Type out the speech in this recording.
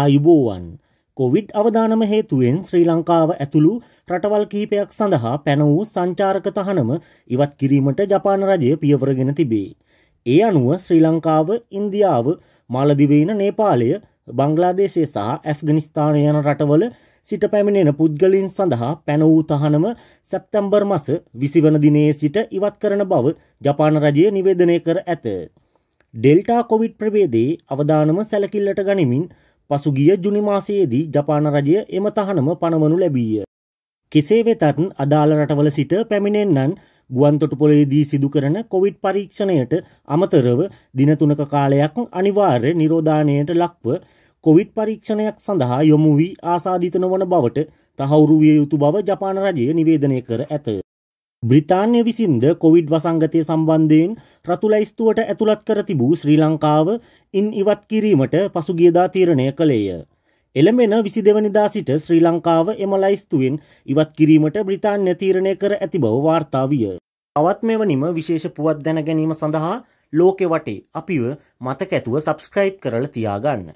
ආයුබෝවන් කොවිඩ් අවධානම හේතුවෙන් ශ්‍රී ලංකාව ඇතුළු රටවල් කීපයක් සඳහා පැන වූ සංචාරක තහනම ඉවත් කිරීමට ජපාන රජය පියවරගෙන තිබේ. ඒ අනුව ශ්‍රී ලංකාව ඉන්දියාව මලදිවීන නේපාලය බංගලාදේශය සහ ඇෆ්ගනිස්ථානය යන රටවල සිට පැමිණෙන පුද්ගලින් සඳහා පැනවූ තහනම සැප්තැම්බර් මස විසිවන දිනයේ සිට ඉවත් කරන බව ජපාන රජය නිවේදනය කර ඇත. ඩෙල්ටා කොවිඩ් ප්‍රබේදේ අවධානම සැලකිල්ලට ගනිමින් පසුගිය ජුනිමාසයේදී ජපාන රජය එම තහනම පනවනු ලැබීය. කෙසේ වෙතත් අදාළ රටවල සිට පැමිණෙන්න්නන් ගුවන්තොටුපොලේදී සිදුකරන කොවිඩ් පරීක්ෂණයට අමතරව දිනතුනක කාලයක් අනිවාර්ය නිරෝධානයට ලක්ව කොවිඩ් පරීක්ෂණයක් සඳහා යොමු වී ආසාධිතන වන බවට තහවුරුවිය යුතු බව ජපාන රජය නිවේදනය කර ඇත. බ්‍රිතාන්‍ය විසින්ද කොවිඩ් වසංගතය සම්බන්ධයෙන් රතුලයිස්තුවට ඇතුළත් කර තිබූ ශ්‍රී ලංකාව ඉන් ඉවත් කිරීමට පසුගියදා තීරණය කළේය. එළමෙන විසි දෙවනිදා සිට ශ්‍රී ලංකාව එම ලයිස්තුවෙන් ඉවත් කිරීමට බ්‍රිතාන්‍ය තීරණය කර ඇති බව වාර්තාවිය. අවත් මෙවනිම විශේෂ පුවත් දැන ගැනීම සඳහා ලෝකෙ වටේ අපිව මතකැතුව සබස්ක්‍රයිබ් කරල තියාගන්න.